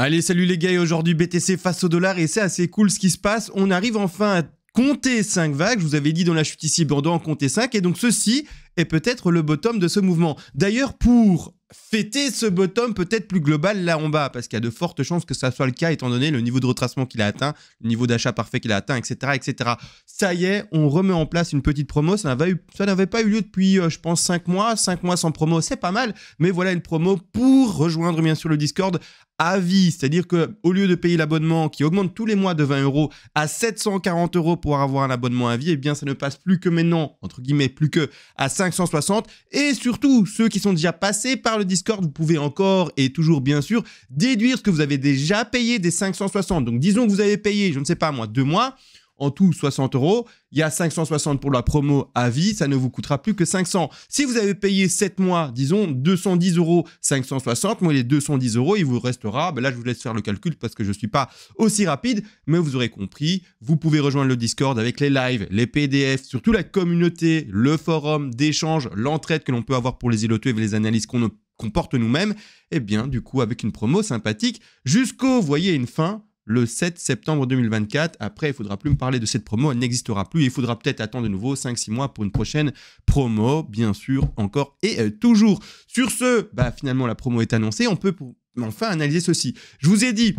Allez, salut les gars, aujourd'hui BTC face au dollar et c'est assez cool ce qui se passe. On arrive enfin à compter 5 vagues, je vous avais dit dans la chute ici, Bordeaux en compter 5 et donc ceci est peut-être le bottom de ce mouvement. D'ailleurs, pour fêter ce bottom peut-être plus global là en bas, parce qu'il y a de fortes chances que ça soit le cas étant donné le niveau de retracement qu'il a atteint, le niveau d'achat parfait qu'il a atteint, etc., etc. Ça y est, on remet en place une petite promo, ça n'avait pas eu lieu depuis, euh, je pense, 5 mois, 5 mois sans promo, c'est pas mal, mais voilà une promo pour rejoindre bien sûr le Discord à vie. C'est-à-dire que au lieu de payer l'abonnement qui augmente tous les mois de 20 euros à 740 euros pour avoir un abonnement à vie, et eh bien ça ne passe plus que maintenant, entre guillemets, plus que à 560. Et surtout, ceux qui sont déjà passés par le Discord, vous pouvez encore et toujours bien sûr déduire ce que vous avez déjà payé des 560. Donc disons que vous avez payé, je ne sais pas moi, deux mois en tout 60 euros. Il y a 560 pour la promo à vie, ça ne vous coûtera plus que 500. Si vous avez payé 7 mois, disons 210 euros, 560, moi les 210 euros, il vous restera, ben là je vous laisse faire le calcul parce que je ne suis pas aussi rapide, mais vous aurez compris, vous pouvez rejoindre le Discord avec les lives, les PDF, surtout la communauté, le forum d'échange, l'entraide que l'on peut avoir pour les îlots et les analyses qu'on ne comporte nous-mêmes, et eh bien du coup avec une promo sympathique jusqu'au, voyez, une fin le 7 septembre 2024. Après, il faudra plus me parler de cette promo, elle n'existera plus. Il faudra peut-être attendre de nouveau 5-6 mois pour une prochaine promo, bien sûr, encore et euh, toujours. Sur ce, bah, finalement, la promo est annoncée. On peut enfin analyser ceci. Je vous ai dit,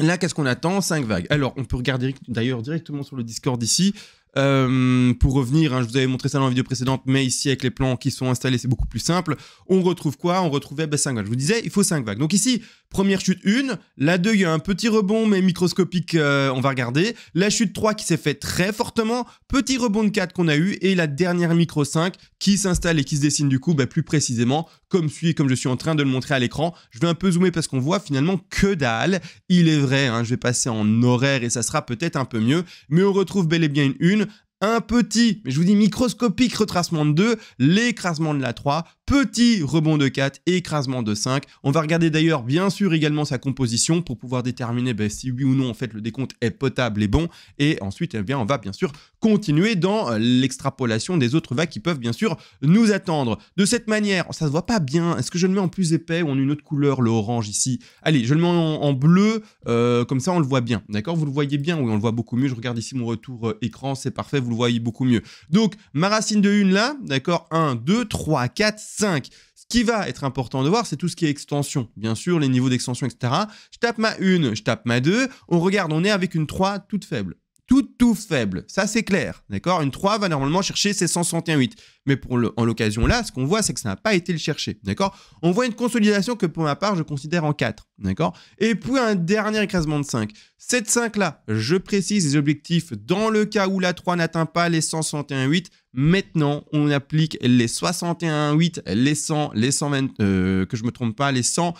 là, qu'est-ce qu'on attend 5 vagues. Alors, on peut regarder d'ailleurs directement sur le Discord ici. Euh, pour revenir, hein, je vous avais montré ça dans la vidéo précédente, mais ici avec les plans qui sont installés, c'est beaucoup plus simple. On retrouve quoi On retrouvait ben, 5 vagues. Je vous disais, il faut 5 vagues. Donc ici, première chute 1, la 2, il y a un petit rebond, mais microscopique, euh, on va regarder. La chute 3 qui s'est fait très fortement, petit rebond de 4 qu'on a eu, et la dernière micro 5 qui s'installe et qui se dessine du coup ben, plus précisément, comme, suis, comme je suis en train de le montrer à l'écran. Je vais un peu zoomer parce qu'on voit finalement que dalle. Il est vrai, hein, je vais passer en horaire et ça sera peut-être un peu mieux, mais on retrouve bel et bien une 1 un petit, mais je vous dis microscopique retracement de 2, l'écrasement de la 3, petit rebond de 4, écrasement de 5. On va regarder d'ailleurs bien sûr également sa composition pour pouvoir déterminer ben, si oui ou non en fait le décompte est potable et bon. Et ensuite, eh bien, on va bien sûr continuer dans euh, l'extrapolation des autres vagues qui peuvent bien sûr nous attendre. De cette manière, ça se voit pas bien. Est-ce que je le mets en plus épais ou en une autre couleur, le orange ici Allez, je le mets en, bleu, euh, comme ça on le voit bien. D'accord Vous le voyez bien, oui, on le voit beaucoup mieux. Je regarde ici mon retour euh, écran, c'est parfait vous le voyez beaucoup mieux. Donc, ma racine de 1 là, d'accord 1, 2, 3, 4, 5 Ce qui va être important de voir, c'est tout ce qui est extension. Bien sûr, les niveaux d'extension, etc. Je tape ma 1, je tape ma 2. On regarde, on est avec une 3 toute faible tout tout faible. Ça, c'est clair. D'accord Une 3 va normalement chercher ses 161,8. Mais pour en l'occasion là, ce qu'on voit, c'est que ça n'a pas été le chercher. D'accord On voit une consolidation que pour ma part, je considère en 4. D'accord Et puis un dernier écrasement de 5. Cette 5 là, je précise les objectifs dans le cas où la 3 n'atteint pas les 161,8. Maintenant, on applique les 61,8, les 100, les 120, euh, que je me trompe pas, les 100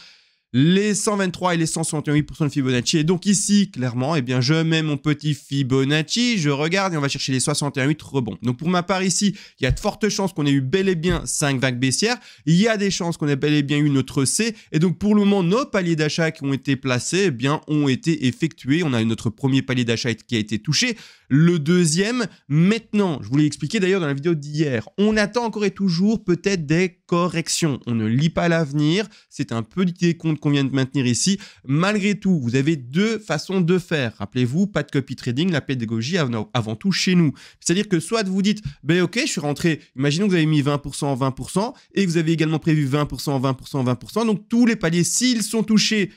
les 123 et les 168% de Fibonacci. Et donc ici, clairement, eh bien, je mets mon petit Fibonacci, je regarde et on va chercher les 68 rebonds. Donc pour ma part ici, il y a de fortes chances qu'on ait eu bel et bien 5 vagues baissières. Il y a des chances qu'on ait bel et bien eu notre C. Et donc pour le moment, nos paliers d'achat qui ont été placés, eh bien, ont été effectués. On a eu notre premier palier d'achat qui a été touché. Le deuxième, maintenant, je vous l'ai expliqué d'ailleurs dans la vidéo d'hier, on attend encore et toujours peut-être des corrections. On ne lit pas l'avenir. C'est un petit décompte qu'on vient de maintenir ici. Malgré tout, vous avez deux façons de faire. Rappelez-vous, pas de copy trading, la pédagogie avant tout chez nous. C'est-à-dire que soit vous dites, ben ok, je suis rentré, imaginons que vous avez mis 20%, en 20%, et que vous avez également prévu 20%, en 20%, 20%, donc tous les paliers, s'ils sont touchés,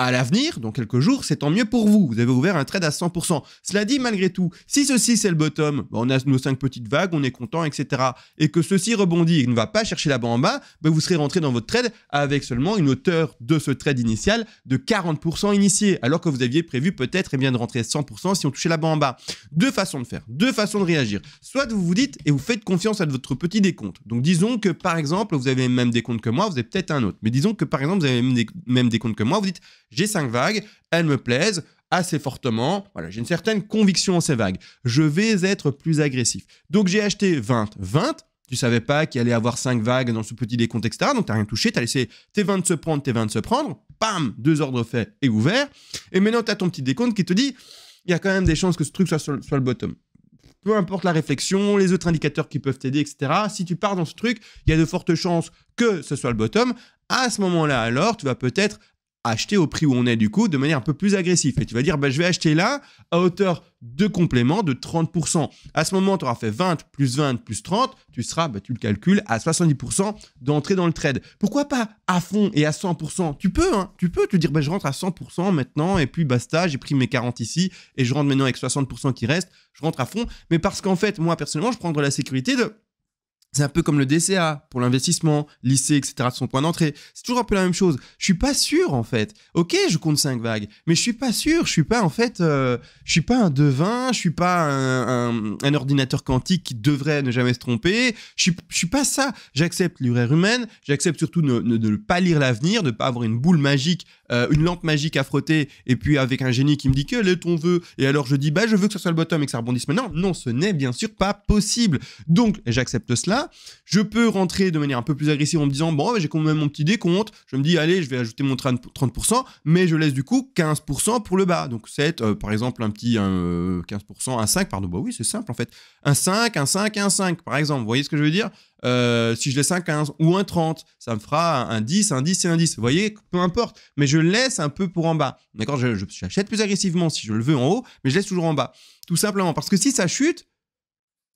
à l'avenir, dans quelques jours, c'est tant mieux pour vous. Vous avez ouvert un trade à 100%. Cela dit, malgré tout, si ceci c'est le bottom, ben, on a nos cinq petites vagues, on est content, etc. Et que ceci rebondit et ne va pas chercher là-bas en bas, ben, vous serez rentré dans votre trade avec seulement une hauteur de ce trade initial de 40% initié, alors que vous aviez prévu peut-être et eh bien de rentrer à 100% si on touchait la bas en bas. Deux façons de faire, deux façons de réagir. Soit vous vous dites et vous faites confiance à votre petit décompte. Donc disons que par exemple, vous avez même des comptes que moi, vous avez peut-être un autre, mais disons que par exemple, vous avez même même des comptes que moi, vous dites j'ai cinq vagues, elles me plaisent assez fortement. Voilà, j'ai une certaine conviction en ces vagues. Je vais être plus agressif. Donc j'ai acheté 20, 20. Tu savais pas qu'il allait avoir cinq vagues dans ce petit décompte etc. donc tu n'as rien touché, Tu as laissé tes 20 se prendre, tes 20 se prendre, Pam deux ordres faits et ouverts. Et maintenant tu as ton petit décompte qui te dit, il y a quand même des chances que ce truc soit soit le bottom. Peu importe la réflexion, les autres indicateurs qui peuvent t'aider, etc. Si tu pars dans ce truc, il y a de fortes chances que ce soit le bottom. À ce moment-là, alors, tu vas peut-être acheter au prix où on est du coup de manière un peu plus agressive. Et tu vas dire, bah, je vais acheter là à hauteur de complément de 30%. À ce moment, tu auras fait 20 plus 20 plus 30, tu seras, bah, tu le calcules, à 70% d'entrée dans le trade. Pourquoi pas à fond et à 100% Tu peux, hein, tu peux te dire, bah, je rentre à 100% maintenant et puis basta, j'ai pris mes 40 ici et je rentre maintenant avec 60% qui reste, je rentre à fond. Mais parce qu'en fait, moi personnellement, je prends la sécurité de un peu comme le DCA pour l'investissement, lycée, etc. de son point d'entrée. C'est toujours un peu la même chose. Je suis pas sûr en fait. Ok, je compte cinq vagues, mais je suis pas sûr. Je suis pas en fait, euh, je suis pas un devin, je suis pas un, ordinateur quantique qui devrait ne jamais se tromper. Je suis, suis pas ça. J'accepte l'urère humaine. J'accepte surtout de ne, pas lire l'avenir, de ne pas avoir une boule magique, euh, une lampe magique à frotter, et puis avec un génie qui me dit que le ton veut. et alors je dis bah je veux que ce soit le bottom et que ça rebondisse. maintenant non, non, ce n'est bien sûr pas possible. Donc j'accepte cela je peux rentrer de manière un peu plus agressive en me disant, bon, j'ai quand même mon petit décompte, je me dis, allez, je vais ajouter mon 30%, mais je laisse du coup 15% pour le bas. Donc c'est euh, par exemple, un petit 15%, un 5, euh, pardon, bah oui, c'est simple en fait. Un 5, un 5, un 5, par exemple, vous voyez ce que je veux dire euh, si je laisse un 15 ou un 30, ça me fera un 10, un 10 et un 10. Vous voyez, peu importe. Mais je laisse un peu pour en bas. D'accord J'achète plus agressivement si je le veux en haut, mais je laisse toujours en bas. Tout simplement. Parce que si ça chute,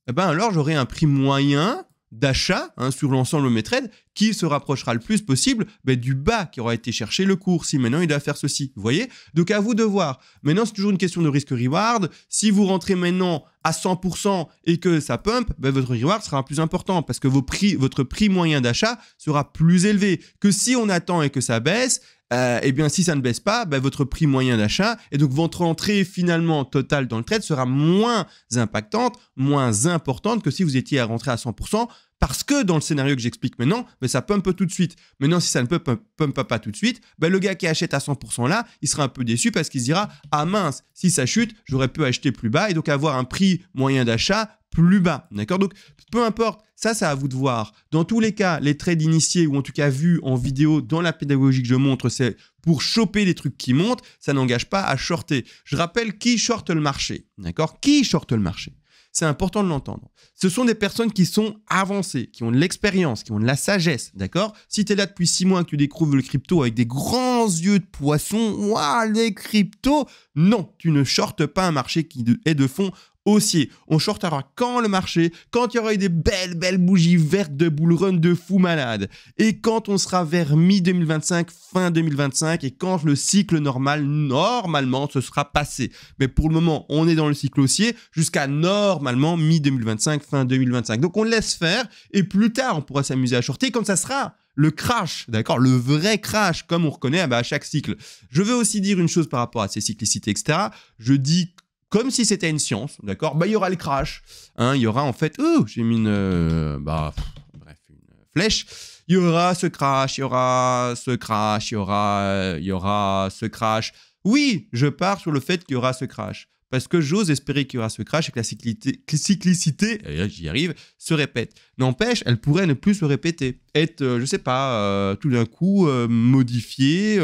eh ben alors j'aurai un prix moyen d'achat hein, sur l'ensemble de mes trades qui se rapprochera le plus possible ben, du bas qui aura été cherché le cours, si maintenant il doit faire ceci. Vous voyez Donc à vous de voir. Maintenant, c'est toujours une question de risque-reward. Si vous rentrez maintenant à 100% et que ça pump, ben, votre reward sera plus important parce que vos prix, votre prix moyen d'achat sera plus élevé que si on attend et que ça baisse. Euh, eh bien, si ça ne baisse pas, ben, votre prix moyen d'achat et donc votre entrée finalement totale dans le trade sera moins impactante, moins importante que si vous étiez à rentrer à 100% parce que dans le scénario que j'explique maintenant, mais ben, ça pumpe tout de suite. Maintenant, si ça ne pumpe pas tout de suite, ben, le gars qui achète à 100% là, il sera un peu déçu parce qu'il se dira Ah mince, si ça chute, j'aurais pu acheter plus bas et donc avoir un prix moyen d'achat plus bas. D'accord Donc, peu importe, ça, c'est à vous de voir. Dans tous les cas, les trades initiés ou en tout cas vus en vidéo dans la pédagogie que je montre, c'est pour choper les trucs qui montent. Ça n'engage pas à shorter. Je rappelle qui shorte le marché. D'accord Qui shorte le marché c'est important de l'entendre. Ce sont des personnes qui sont avancées, qui ont de l'expérience, qui ont de la sagesse, d'accord Si tu es là depuis six mois et que tu découvres le crypto avec des grands yeux de poisson, waouh, les cryptos, non, tu ne shortes pas un marché qui est de fond haussier. On shortera quand le marché, quand il y aura eu des belles, belles bougies vertes de bull run de fou malade. Et quand on sera vers mi-2025, fin 2025, et quand le cycle normal, normalement, ce sera passé. Mais pour le moment, on est dans le cycle haussier jusqu'à normalement mi-2025, fin 2025. Donc on laisse faire, et plus tard, on pourra s'amuser à shorter quand ça sera le crash, d'accord Le vrai crash, comme on reconnaît eh ben, à chaque cycle. Je veux aussi dire une chose par rapport à ces cyclicités, etc. Je dis comme si c'était une science, d'accord Bah, il y aura le crash, hein, il y aura en fait, oh, j'ai mis une, euh, bah, bref, une flèche. Il y aura ce crash, il y aura ce crash, y aura, euh, il y aura ce crash. Oui, je pars sur le fait qu'il y aura ce crash parce que j'ose espérer qu'il y aura ce crash et que la cyclicité, cyclicité j'y arrive, se répète. N'empêche, elle pourrait ne plus se répéter, être, je euh, je sais pas, euh, tout d'un coup euh, modifiée,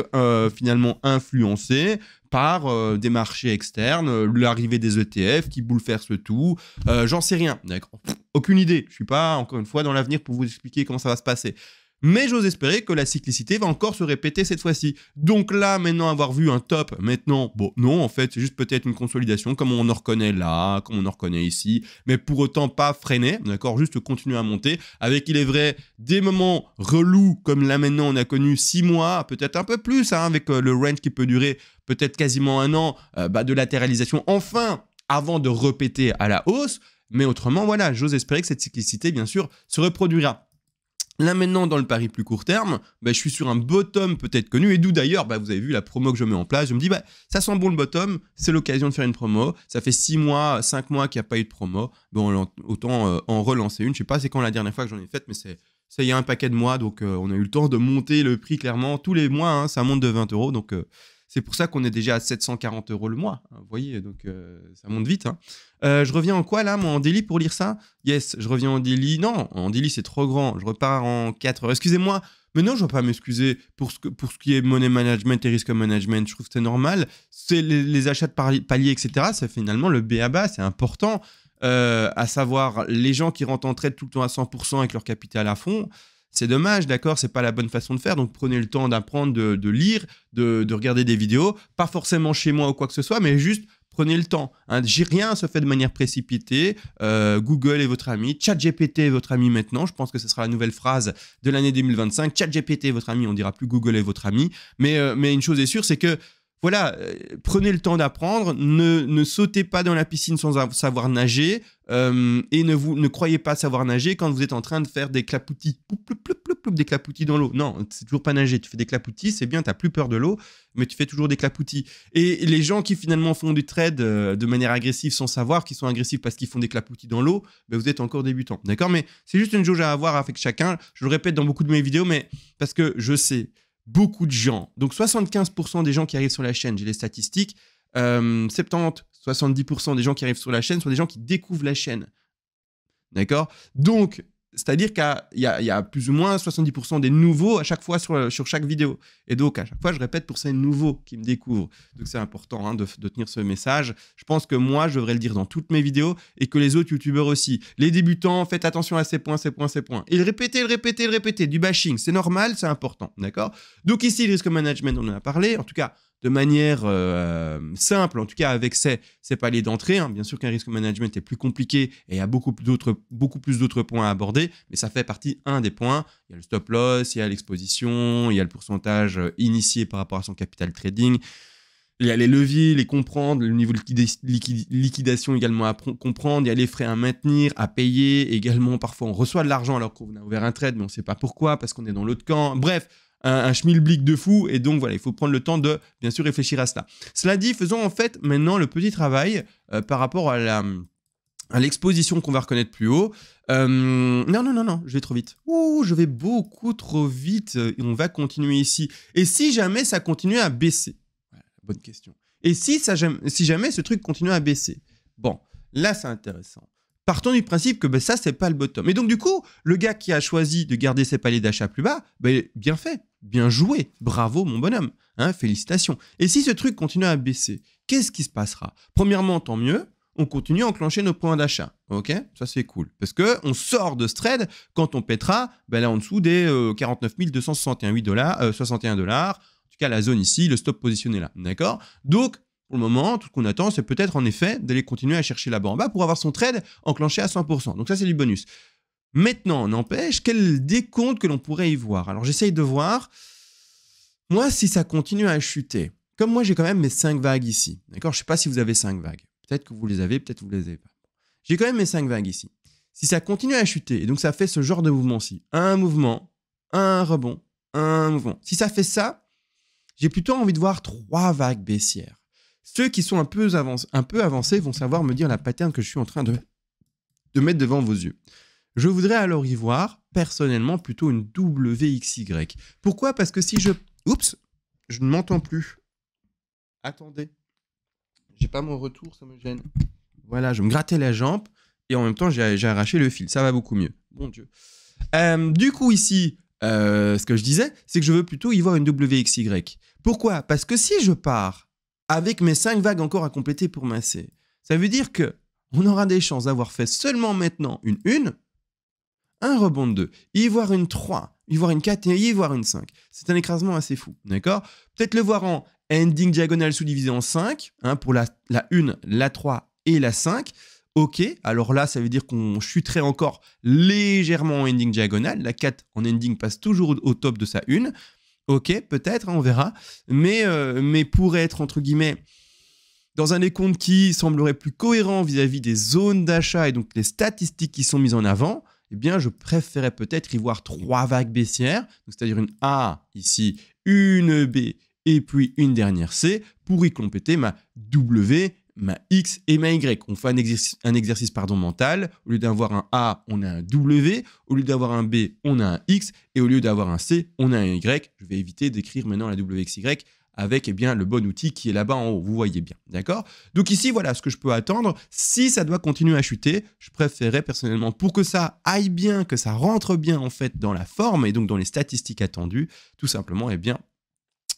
finalement influencée par des marchés externes, l'arrivée des ETF qui bouleversent tout, j'en sais rien, Aucune idée, je suis pas, encore une fois, dans l'avenir pour vous expliquer comment ça va se passer mais j'ose espérer que la cyclicité va encore se répéter cette fois-ci. Donc là, maintenant avoir vu un top, maintenant, bon, non, en fait, c'est juste peut-être une consolidation, comme on en reconnaît là, comme on en reconnaît ici, mais pour autant pas freiner, d'accord, juste continuer à monter, avec, il est vrai, des moments relous, comme là maintenant on a connu six mois, peut-être un peu plus, hein, avec euh, le rent qui peut durer peut-être quasiment un an, euh, bah, de latéralisation, enfin, avant de répéter à la hausse, mais autrement, voilà, j'ose espérer que cette cyclicité, bien sûr, se reproduira. Là maintenant, dans le pari plus court terme, bah, je suis sur un bottom peut-être connu, et d'où d'ailleurs, bah, vous avez vu la promo que je mets en place, je me dis, bah, ça sent bon le bottom, c'est l'occasion de faire une promo, ça fait 6 mois, 5 mois qu'il n'y a pas eu de promo, bon, autant euh, en relancer une, je sais pas c'est quand la dernière fois que j'en ai faite, mais c'est ça y a un paquet de mois, donc euh, on a eu le temps de monter le prix clairement tous les mois, hein. ça monte de 20 euros, donc... Euh, c'est pour ça qu'on est déjà à 740 euros le mois. Hein, vous voyez, donc euh, ça monte vite. Hein. Euh, je reviens en quoi là, moi, en délit pour lire ça Yes, je reviens en délit. Non, en délit, c'est trop grand. Je repars en 4 heures. Excusez-moi, mais non, je ne vais pas m'excuser pour ce, pour ce qui est money management et risk management. Je trouve que c'est normal. C'est les, achats de paliers, etc. C'est finalement le BABA, c'est important. Euh, à savoir les gens qui rentrent en trade tout le temps à 100% avec leur capital à fond. C'est dommage, d'accord, c'est pas la bonne façon de faire. Donc prenez le temps d'apprendre, de, lire, de, regarder des vidéos, pas forcément chez moi ou quoi que ce soit, mais juste prenez le temps. Hein. Rien se fait de manière précipitée. Euh, Google est votre ami. ChatGPT est votre ami maintenant. Je pense que ce sera la nouvelle phrase de l'année 2025. ChatGPT est votre ami. On dira plus Google est votre ami. Mais, euh, mais une chose est sûre, c'est que voilà, euh, prenez le temps d'apprendre, ne, sautez pas dans la piscine sans savoir nager euh, et ne vous ne croyez pas savoir nager quand vous êtes en train de faire des clapoutis, des clapoutis dans l'eau. Non, c'est toujours pas nager. Tu fais des clapoutis, c'est bien, tu t'as plus peur de l'eau, mais tu fais toujours des clapoutis. Et les gens qui finalement font du trade euh, de manière agressive sans savoir qu'ils sont agressifs parce qu'ils font des clapoutis dans l'eau, ben vous êtes encore débutants, d'accord Mais c'est juste une jauge à avoir avec chacun. Je le répète dans beaucoup de mes vidéos, mais parce que je sais beaucoup de gens. Donc 75% des gens qui arrivent sur la chaîne, j'ai les statistiques, 70, euh, 70% des gens qui arrivent sur la chaîne sont des gens qui découvrent la chaîne. D'accord Donc c'est-à-dire qu'il y, a plus ou moins 70% des nouveaux à chaque fois sur, euh, sur, chaque vidéo. Et donc, à chaque fois, je répète pour ces nouveaux qui me découvrent. Donc, c'est important hein, de, de, tenir ce message. Je pense que moi, je devrais le dire dans toutes mes vidéos et que les autres YouTubeurs aussi. Les débutants, faites attention à ces points, ces points, ces points. Et le répéter, le répéter, le répéter. Du bashing, c'est normal, c'est important. D'accord Donc, ici, le risque management, on en a parlé. En tout cas, de manière euh, simple, en tout cas avec ces paliers d'entrée. Hein. Bien sûr qu'un risque management est plus compliqué et a beaucoup, d'autres, beaucoup plus d'autres points à aborder, mais ça fait partie un des points. Il y a le stop loss, il y a l'exposition, il y a le pourcentage euh, initié par rapport à son capital trading. Il y a les leviers, les comprendre, le niveau de liquidation également à comprendre, il y a les frais à maintenir, à payer également. Parfois, on reçoit de l'argent alors qu'on a ouvert un trade, mais on ne sait pas pourquoi, parce qu'on est dans l'autre camp. Bref, un, un schmilblick de fou. Et donc voilà, il faut prendre le temps de bien sûr réfléchir à cela. Cela dit, faisons en fait maintenant le petit travail euh, par rapport à la l'exposition qu'on va reconnaître plus haut. Euh, non, non, non, non, je vais trop vite. Ouh, je vais beaucoup trop vite. Et on va continuer ici. Et si jamais ça continue à baisser Bonne question. Et si, ça, si jamais ce truc continue à baisser Bon, là, c'est intéressant. Partons du principe que ben, ça, c'est pas le bottom. Et donc, du coup, le gars qui a choisi de garder ses paliers d'achat plus bas, ben, bien fait bien joué, bravo mon bonhomme, hein, félicitations. Et si ce truc continue à baisser, qu'est-ce qui se passera Premièrement, tant mieux, on continue à enclencher nos points d'achat. Ok Ça, c'est cool. Parce que on sort de ce trade quand on pètera ben là en dessous des 49 euh, 261 dollars, 61 euh, dollars. En tout cas, la zone ici, le stop positionné là. D'accord Donc, pour le moment, tout ce qu'on attend, c'est peut-être en effet d'aller continuer à chercher là-bas en bas pour avoir son trade enclenché à 100%. Donc, ça, c'est du bonus. Maintenant, n'empêche, quel décompte que l'on pourrait y voir Alors j'essaye de voir, moi, si ça continue à chuter, comme moi j'ai quand même mes cinq vagues ici, d'accord Je ne sais pas si vous avez 5 vagues. Peut-être que vous les avez, peut-être que vous ne les avez pas. J'ai quand même mes cinq vagues ici. Si ça continue à chuter, et donc ça fait ce genre de mouvement-ci, un mouvement, un rebond, un mouvement. Si ça fait ça, j'ai plutôt envie de voir trois vagues baissières. Ceux qui sont un peu, avancés, un peu avancés vont savoir me dire la pattern que je suis en train de, de mettre devant vos yeux. Je voudrais alors y voir, personnellement, plutôt une WXY. Pourquoi Parce que si je... Oups Je ne m'entends plus. Attendez. J'ai pas mon retour, ça me gêne. Voilà, je me grattais la jambe et en même temps, j'ai arraché le fil. Ça va beaucoup mieux. Bon Dieu. Euh, du coup, ici, euh, ce que je disais, c'est que je veux plutôt y voir une WXY. Pourquoi Parce que si je pars avec mes cinq vagues encore à compléter pour mincer, ça veut dire que on aura des chances d'avoir fait seulement maintenant une une, un rebond de 2, y voir une 3, y voir une 4 et y voir une 5. C'est un écrasement assez fou, d'accord Peut-être le voir en ending diagonal sous-divisé en 5, hein, pour la, 1, la 3 et la 5. Ok, alors là, ça veut dire qu'on chuterait encore légèrement en ending diagonal. La 4 en ending passe toujours au top de sa 1. Ok, peut-être, on verra. Mais, euh, mais pour être, entre guillemets, dans un décompte qui semblerait plus cohérent vis-à-vis -vis des zones d'achat et donc les statistiques qui sont mises en avant, eh bien, je préférais peut-être y voir trois vagues baissières, c'est-à-dire une A ici, une B et puis une dernière C pour y compléter ma W, ma X et ma Y. On fait un exercice, pardon, mental. Au lieu d'avoir un A, on a un W. Au lieu d'avoir un B, on a un X. Et au lieu d'avoir un C, on a un Y. Je vais éviter d'écrire maintenant la WXY avec eh bien, le bon outil qui est là-bas en haut, vous voyez bien, d'accord Donc ici, voilà ce que je peux attendre. Si ça doit continuer à chuter, je préférerais personnellement, pour que ça aille bien, que ça rentre bien en fait dans la forme et donc dans les statistiques attendues, tout simplement, eh bien,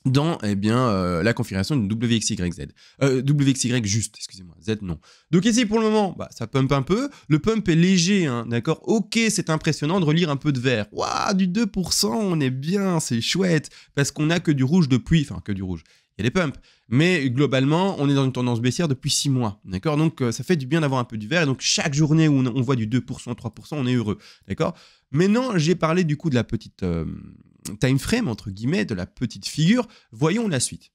dans eh bien, euh, la configuration d'une WXYZ. Euh, WXY juste, excusez-moi, Z non. Donc ici, pour le moment, bah, ça pump un peu. Le pump est léger, hein, d'accord Ok, c'est impressionnant de relire un peu de vert. Waouh, du 2%, on est bien, c'est chouette, parce qu'on n'a que du rouge depuis, enfin que du rouge, il y a des pumps. Mais globalement, on est dans une tendance baissière depuis 6 mois, d'accord Donc euh, ça fait du bien d'avoir un peu du vert, et donc chaque journée où on, on voit du 2%, 3%, on est heureux, d'accord Maintenant, j'ai parlé du coup de la petite euh, time frame, entre guillemets, de la petite figure. Voyons la suite.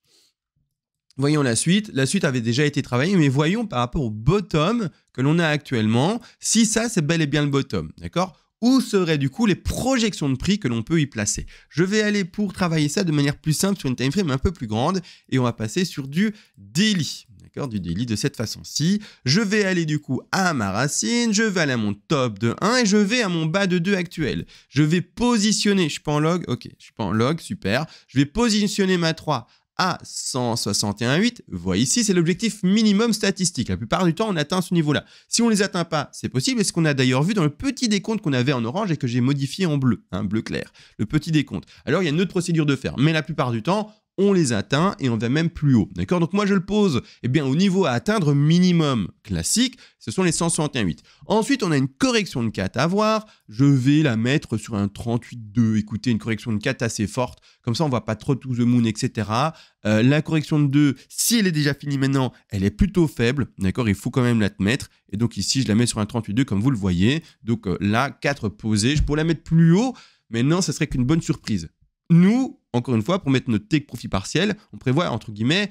Voyons la suite. La suite avait déjà été travaillée, mais voyons par rapport au bottom que l'on a actuellement, si ça, c'est bel et bien le bottom, d'accord où seraient du coup les projections de prix que l'on peut y placer. Je vais aller pour travailler ça de manière plus simple sur une time frame un peu plus grande et on va passer sur du daily du délit de cette façon-ci. Je vais aller du coup à ma racine, je vais aller à mon top de 1 et je vais à mon bas de 2 actuel. Je vais positionner, je suis en log, ok, je pense en log, super. Je vais positionner ma 3 à 161,8, voit ici, c'est l'objectif minimum statistique. La plupart du temps, on atteint ce niveau-là. Si on ne les atteint pas, c'est possible, et ce qu'on a d'ailleurs vu dans le petit décompte qu'on avait en orange et que j'ai modifié en bleu, hein, bleu clair, le petit décompte. Alors, il y a une autre procédure de faire, mais la plupart du temps, on les atteint et on va même plus haut. D'accord Donc moi je le pose eh bien, au niveau à atteindre minimum classique, ce sont les 161,8. Ensuite, on a une correction de 4 à voir. Je vais la mettre sur un 38,2. Écoutez, une correction de 4 assez forte. Comme ça, on ne va pas trop tout the moon, etc. Euh, la correction de 2, si elle est déjà finie maintenant, elle est plutôt faible. D'accord Il faut quand même la mettre. Et donc ici, je la mets sur un 38,2 comme vous le voyez. Donc euh, là, 4 posé Je pourrais la mettre plus haut. Mais non, ce serait qu'une bonne surprise. Nous, encore une fois, pour mettre notre tech profit partiel, on prévoit, entre guillemets,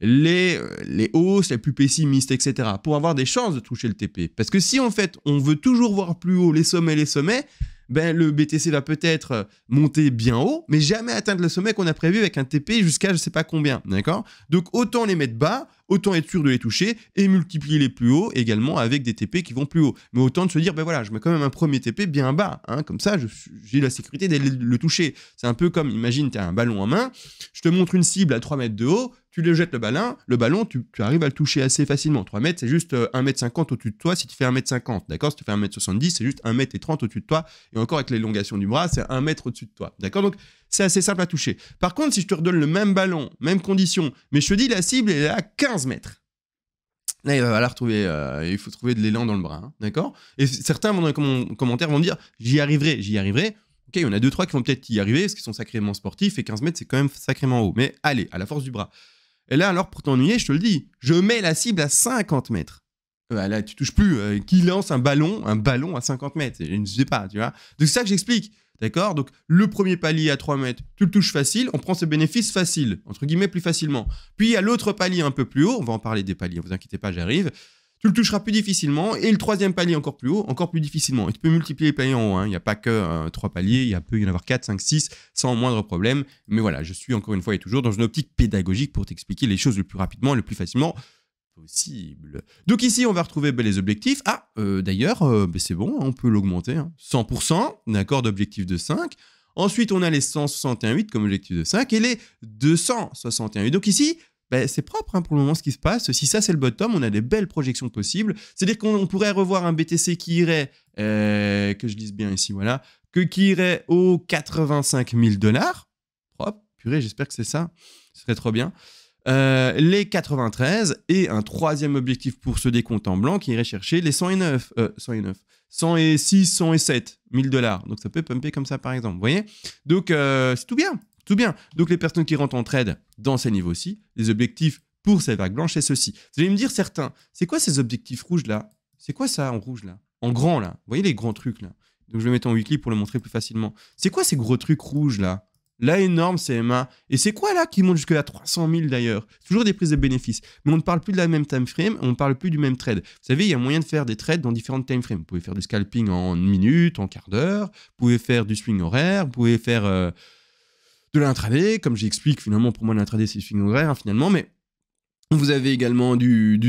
les, euh, les hausses les plus pessimistes, etc. pour avoir des chances de toucher le TP. Parce que si en fait on veut toujours voir plus haut les sommets, les sommets, ben le BTC va peut-être euh, monter bien haut, mais jamais atteindre le sommet qu'on a prévu avec un TP jusqu'à je ne sais pas combien, d'accord Donc autant les mettre bas, autant être sûr de les toucher et multiplier les plus hauts également avec des TP qui vont plus haut. Mais autant de se dire, ben voilà, je mets quand même un premier TP bien bas, hein, comme ça j'ai la sécurité d'aller le toucher. C'est un peu comme, imagine, tu as un ballon en main, je te montre une cible à 3 mètres de haut, tu le jettes le ballon, le ballon, tu, arrives à le toucher assez facilement. 3 mètres, c'est juste 1 euh, mètre 50 au-dessus de toi si tu fais 1 mètre 50, d'accord Si tu fais 1 mètre 70, c'est juste 1 mètre et 30 au-dessus de toi, et encore avec l'élongation du bras, c'est 1 mètre au-dessus de toi, d'accord Donc c'est assez simple à toucher. Par contre, si je te redonne le même ballon, même condition, mais je te dis la cible est à 15 mètres. Là, il va falloir trouver, euh, il faut trouver de l'élan dans le bras, hein, d'accord Et certains dans les commentaires vont dire, j'y arriverai, j'y arriverai. Ok, il y en a deux, trois qui vont peut-être y arriver, parce qu'ils sont sacrément sportifs, et 15 mètres, c'est quand même sacrément haut. Mais allez, à la force du bras. Et là, alors, pour t'ennuyer, je te le dis, je mets la cible à 50 mètres. Euh, bah là, tu touches plus. Euh, qui lance un ballon, un ballon à 50 mètres Je ne sais pas, tu vois. Donc, c'est ça que j'explique. D'accord Donc, le premier palier à 3 mètres, tu le touches facile, on prend ses bénéfices facile, entre guillemets, plus facilement. Puis, il y a l'autre palier un peu plus haut, on va en parler des paliers, vous inquiétez pas, j'arrive. Tu le toucheras plus difficilement. Et le troisième palier encore plus haut, encore plus difficilement. Et tu peux multiplier les paliers en haut. Hein. Il n'y a pas que hein, trois paliers, il peut y en avoir 4, 5, 6, sans moindre problème. Mais voilà, je suis encore une fois et toujours dans une optique pédagogique pour t'expliquer les choses le plus rapidement, le plus facilement donc ici, on va retrouver ben, les objectifs. Ah, euh, d'ailleurs, euh, ben, c'est bon, on peut l'augmenter. 100%, hein. d'accord, d'objectif de 5. Ensuite, on a les 161,8 comme objectif de 5 et les 261,8. Donc ici, ben, c'est propre hein, pour le moment ce qui se passe. Si ça c'est le bottom, on a des belles projections possibles. C'est-à-dire qu'on pourrait revoir un BTC qui irait, euh, que je lise bien ici, voilà, que, qui irait aux 85 000 dollars. Propre, purée, j'espère que c'est ça. Ce serait trop bien. Euh, les 93 et un troisième objectif pour ce décompte en blanc qui irait chercher les 109, euh, 109 106, 107 1000 dollars. Donc ça peut pumper comme ça par exemple, vous voyez Donc euh, c'est tout bien, tout bien. Donc les personnes qui rentrent en trade dans ces niveaux-ci, les objectifs pour ces vagues blanches, c'est ceci. Vous allez me dire certains, c'est quoi ces objectifs rouges là C'est quoi ça en rouge là En grand là Vous voyez les grands trucs là Donc je vais mettre en weekly pour le montrer plus facilement. C'est quoi ces gros trucs rouges là Là, énorme CMA. Et c'est quoi là qui monte jusqu'à 300 000 d'ailleurs Toujours des prises de bénéfices. Mais on ne parle plus de la même time frame, on ne parle plus du même trade. Vous savez, il y a moyen de faire des trades dans différentes time frames. Vous pouvez faire du scalping en minute, en quart d'heure, vous pouvez faire du swing horaire, vous pouvez faire euh, de l'intraday, comme j'explique finalement pour moi l'intraday c'est du swing horaire hein, finalement, mais vous avez également du,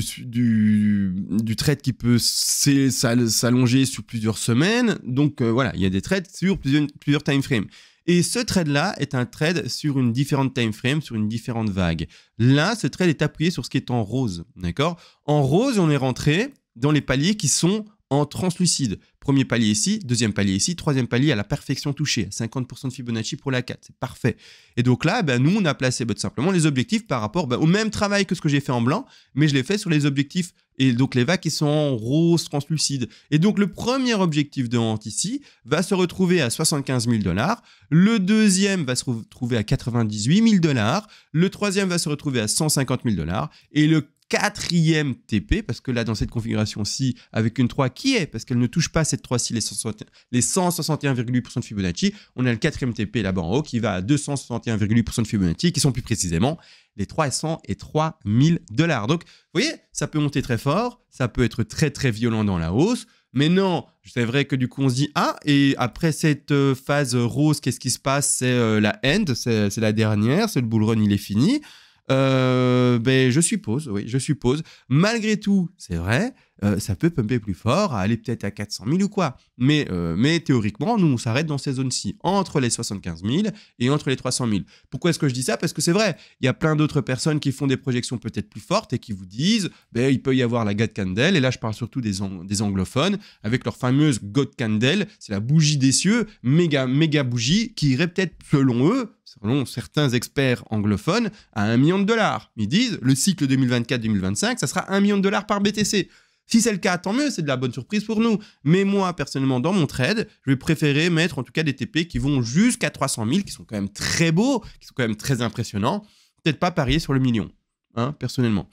trade qui peut s'allonger sur plusieurs semaines. Donc euh, voilà, il y a des trades sur plusieurs, plusieurs time frames. Et ce trade-là est un trade sur une différente time frame, sur une différente vague. Là, ce trade est appuyé sur ce qui est en rose, d'accord En rose, on est rentré dans les paliers qui sont en translucide. Premier palier ici, deuxième palier ici, troisième palier à la perfection touchée, 50% de Fibonacci pour la 4, c'est parfait. Et donc là, ben, nous, on a placé ben, simplement les objectifs par rapport ben, au même travail que ce que j'ai fait en blanc, mais je l'ai fait sur les objectifs et donc les vagues qui sont en rose translucide. Et donc le premier objectif de vente ici va se retrouver à 75 000 dollars. Le deuxième va se retrouver à 98 000 dollars. Le troisième va se retrouver à 150 000 dollars. Et le quatrième TP, parce que là, dans cette configuration-ci, avec une 3 qui est, parce qu'elle ne touche pas cette 3-ci, les 161,8% de Fibonacci, on a le quatrième TP là-bas en haut qui va à 261,8% de Fibonacci, qui sont plus précisément les 300 et 3000 dollars. Donc, vous voyez, ça peut monter très fort, ça peut être très très violent dans la hausse, mais non, c'est vrai que du coup on se dit ah et après cette euh, phase rose, qu'est-ce qui se passe C'est euh, la end, c'est la dernière, c'est le bull run, il est fini. Euh, ben, je suppose, oui, je suppose. Malgré tout, c'est vrai, euh, ça peut pumper plus fort, aller peut-être à 400 000 ou quoi. Mais, euh, mais théoriquement, nous, on s'arrête dans ces zones-ci, entre les 75 000 et entre les 300 000. Pourquoi est-ce que je dis ça Parce que c'est vrai, il y a plein d'autres personnes qui font des projections peut-être plus fortes et qui vous disent, ben, il peut y avoir la God Candle, et là, je parle surtout des, des anglophones, avec leur fameuse God Candle, c'est la bougie des cieux, méga, méga bougie, qui irait peut-être, selon eux, selon certains experts anglophones, à 1 million de dollars. Ils disent, le cycle 2024-2025, ça sera 1 million de dollars par BTC. Si c'est le cas, tant mieux, c'est de la bonne surprise pour nous. Mais moi, personnellement, dans mon trade, je vais préférer mettre en tout cas des TP qui vont jusqu'à 300 000, qui sont quand même très beaux, qui sont quand même très impressionnants. Peut-être pas parier sur le million, hein, personnellement.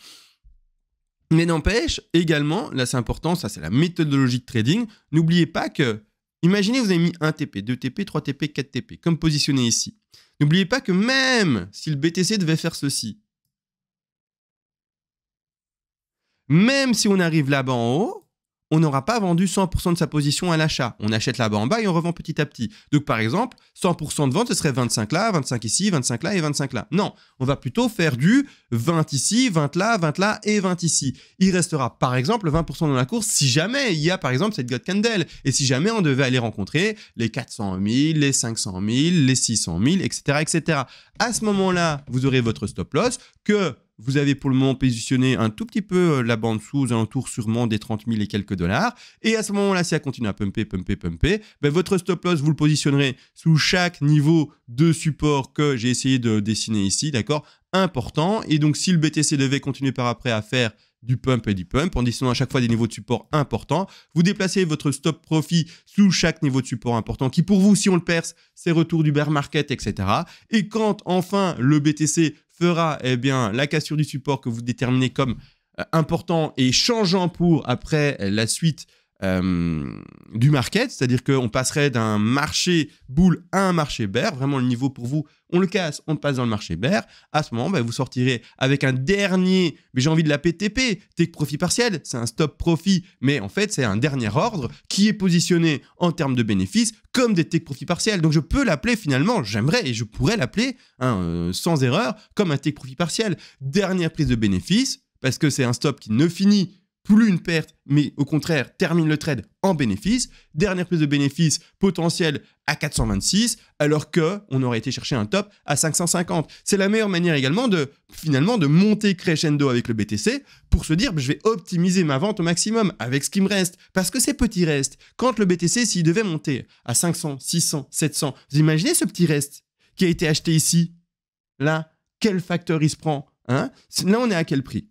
Mais n'empêche, également, là c'est important, ça c'est la méthodologie de trading, n'oubliez pas que, imaginez vous avez mis un TP, 2 TP, 3 TP, 4 TP, comme positionné ici. N'oubliez pas que même si le BTC devait faire ceci, même si on arrive là-bas en haut, on n'aura pas vendu 100% de sa position à l'achat. On achète là-bas en bas et on revend petit à petit. Donc par exemple, 100% de vente, ce serait 25 là, 25 ici, 25 là et 25 là. Non, on va plutôt faire du 20 ici, 20 là, 20 là et 20 ici. Il restera par exemple 20% dans la course si jamais il y a par exemple cette God Candle et si jamais on devait aller rencontrer les 400 000, les 500 000, les 600 000, etc. etc. À ce moment-là, vous aurez votre stop loss que vous avez pour le moment positionné un tout petit peu euh, la bande sous, aux alentours sûrement des 30 000 et quelques dollars. Et à ce moment-là, si elle continue à pumper, pumper, pumper, ben, votre stop loss, vous le positionnerez sous chaque niveau de support que j'ai essayé de dessiner ici, d'accord Important. Et donc, si le BTC devait continuer par après à faire du pump et du pump, en dessinant à chaque fois des niveaux de support importants. Vous déplacez votre stop profit sous chaque niveau de support important, qui pour vous, si on le perce, c'est retour du bear market, etc. Et quand enfin le BTC fera eh bien, la cassure du support que vous déterminez comme euh, important et changeant pour après la suite euh, du market, c'est-à-dire qu'on passerait d'un marché boule à un marché bear, vraiment le niveau pour vous, on le casse, on passe dans le marché bear, à ce moment, là bah, vous sortirez avec un dernier, mais j'ai envie de la PTP, take profit partiel, c'est un stop profit, mais en fait c'est un dernier ordre qui est positionné en termes de bénéfices comme des take profit partiels. Donc je peux l'appeler finalement, j'aimerais et je pourrais l'appeler hein, euh, sans erreur comme un take profit partiel. Dernière prise de bénéfice, parce que c'est un stop qui ne finit plus une perte, mais au contraire, termine le trade en bénéfice. Dernière prise de bénéfice potentielle à 426, alors que on aurait été chercher un top à 550. C'est la meilleure manière également de finalement de monter crescendo avec le BTC pour se dire, bah, je vais optimiser ma vente au maximum avec ce qui me reste, parce que ces petits restes, quand le BTC s'il devait monter à 500, 600, 700, vous imaginez ce petit reste qui a été acheté ici, là, quel facteur il se prend, hein? Là, on est à quel prix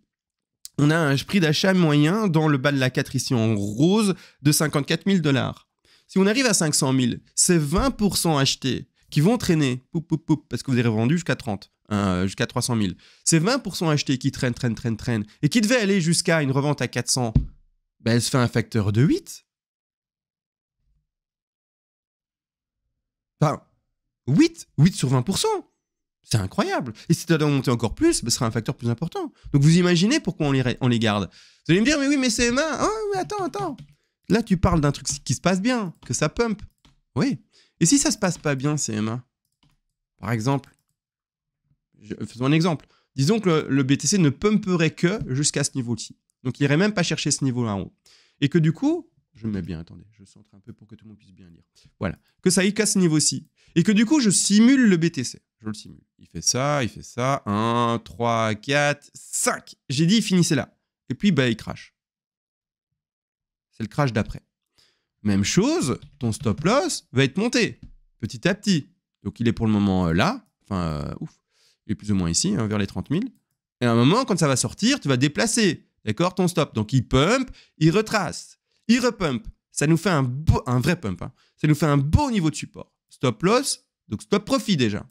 on a un prix d'achat moyen dans le bas de la 4 ici en rose de 54 000 dollars. Si on arrive à 500 000, c'est 20% achetés qui vont traîner, parce que vous avez vendu jusqu'à 30, hein, jusqu'à 300 000. C'est 20% achetés qui traînent, traînent, traînent, traînent, et qui devaient aller jusqu'à une revente à 400. Ben, elle se fait un facteur de 8. Enfin, 8, 8 sur 20%. C'est incroyable. Et si tu dois monter encore plus, bah, ce sera un facteur plus important. Donc vous imaginez pourquoi on les, garde. Vous allez me dire, mais oui, mais c'est oh, attends, attends. Là, tu parles d'un truc qui se passe bien, que ça pump. Oui. Et si ça se passe pas bien, CMA Par exemple, je, faisons un exemple. Disons que le, BTC ne pumperait que jusqu'à ce niveau-ci. Donc il n'irait même pas chercher ce niveau-là en haut. Et que du coup, je mets bien, attendez, je centre un peu pour que tout le monde puisse bien lire. Voilà. Que ça aille qu'à ce niveau-ci. Et que du coup, je simule le BTC je le simule. Il fait ça, il fait ça, 1, 3, 4, 5. J'ai dit, finissez là. Et puis, bah, il crash. C'est le crash d'après. Même chose, ton stop loss va être monté, petit à petit. Donc, il est pour le moment euh, là, enfin, euh, ouf, il est plus ou moins ici, hein, vers les 30 000. Et à un moment, quand ça va sortir, tu vas déplacer, d'accord, ton stop. Donc, il pump, il retrace, il repump. Ça nous fait un, beau, un vrai pump. Hein. Ça nous fait un beau niveau de support. Stop loss, donc stop profit déjà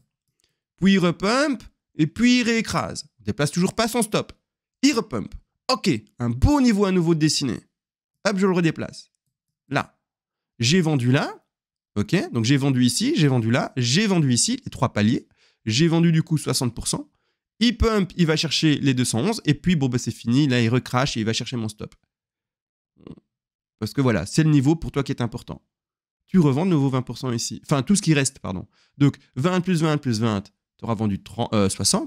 puis il repump, et puis il réécrase. déplace toujours pas son stop. Il repump. Ok, un beau niveau à nouveau de dessiné. Hop, je le redéplace. Là. J'ai vendu là. Ok, donc j'ai vendu ici, j'ai vendu là, j'ai vendu ici, les trois paliers. J'ai vendu du coup 60%. Il pump, il va chercher les 211, et puis bon, bah, c'est fini. Là, il recrache et il va chercher mon stop. Parce que voilà, c'est le niveau pour toi qui est important. Tu revends de nouveau 20% ici. Enfin, tout ce qui reste, pardon. Donc, 20 plus 20 plus 20, tu auras vendu 30, 60 euh,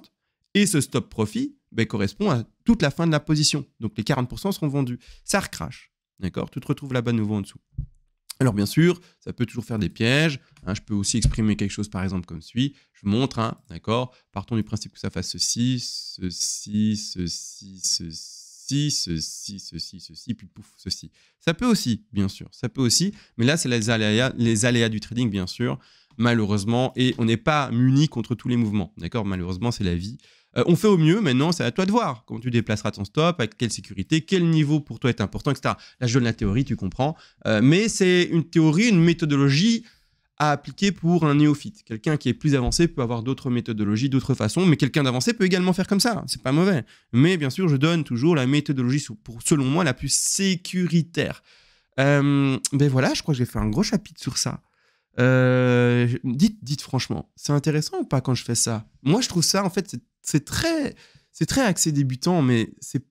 et ce stop profit ben, correspond à toute la fin de la position. Donc les 40% seront vendus. Ça recrache. D'accord Tu te retrouves là-bas nouveau en dessous. Alors bien sûr, ça peut toujours faire des pièges. Hein. je peux aussi exprimer quelque chose par exemple comme suit. Je montre, hein, d'accord Partons du principe que ça fasse ceci, ceci, ceci, ceci, ceci, ceci, ceci, puis pouf, ceci. Ça peut aussi, bien sûr, ça peut aussi. Mais là, c'est les aléas, les aléas du trading, bien sûr malheureusement, et on n'est pas muni contre tous les mouvements. D'accord Malheureusement, c'est la vie. Euh, on fait au mieux, maintenant, c'est à toi de voir comment tu déplaceras ton stop, avec quelle sécurité, quel niveau pour toi est important, etc. Là, je donne la théorie, tu comprends. Euh, mais c'est une théorie, une méthodologie à appliquer pour un néophyte. Quelqu'un qui est plus avancé peut avoir d'autres méthodologies, d'autres façons, mais quelqu'un d'avancé peut également faire comme ça. C'est pas mauvais. Mais bien sûr, je donne toujours la méthodologie, selon moi, la plus sécuritaire. mais euh, ben voilà, je crois que j'ai fait un gros chapitre sur ça. Euh, dites, dites franchement, c'est intéressant ou pas quand je fais ça Moi, je trouve ça, en fait, c'est très, c'est très axé débutant, mais c'est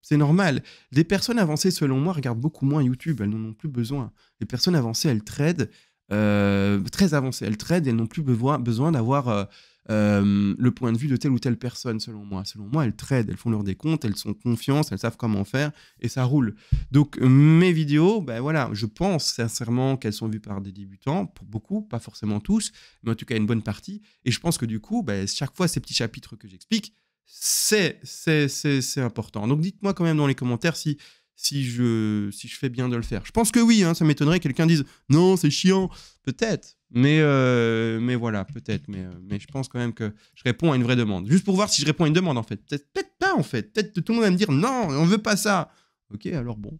c'est normal. Les personnes avancées, selon moi, regardent beaucoup moins YouTube. Elles n'en ont plus besoin. Les personnes avancées, elles trade euh, très avancées, elles tradent. Elles n'ont plus besoin, d'avoir euh, euh, le point de vue de telle ou telle personne, selon moi. Selon moi, elles tradent, elles font leur décompte, elles sont confiantes, elles savent comment faire et ça roule. Donc, euh, mes vidéos, ben voilà, je pense sincèrement qu'elles sont vues par des débutants, pour beaucoup, pas forcément tous, mais en tout cas une bonne partie. Et je pense que du coup, ben, chaque fois, ces petits chapitres que j'explique, c'est, c'est, c'est, important. Donc, dites-moi quand même dans les commentaires si si je, si je fais bien de le faire. Je pense que oui, hein, ça m'étonnerait que quelqu'un dise non, c'est chiant. Peut-être, mais, euh, mais voilà, peut-être. Mais, euh, mais je pense quand même que je réponds à une vraie demande. Juste pour voir si je réponds à une demande, en fait. Peut-être pas, en fait. Peut-être tout le monde va me dire non, on veut pas ça. Ok, alors bon.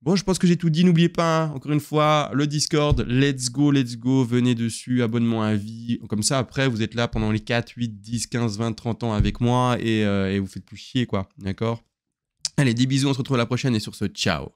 Bon, je pense que j'ai tout dit. N'oubliez pas, hein, encore une fois, le Discord. Let's go, let's go. Venez dessus, abonnement à vie. Comme ça, après, vous êtes là pendant les 4, 8, 10, 15, 20, 30 ans avec moi et, euh, et vous faites plus chier, quoi. D'accord Allez, des bisous. On se retrouve la prochaine et sur ce, ciao.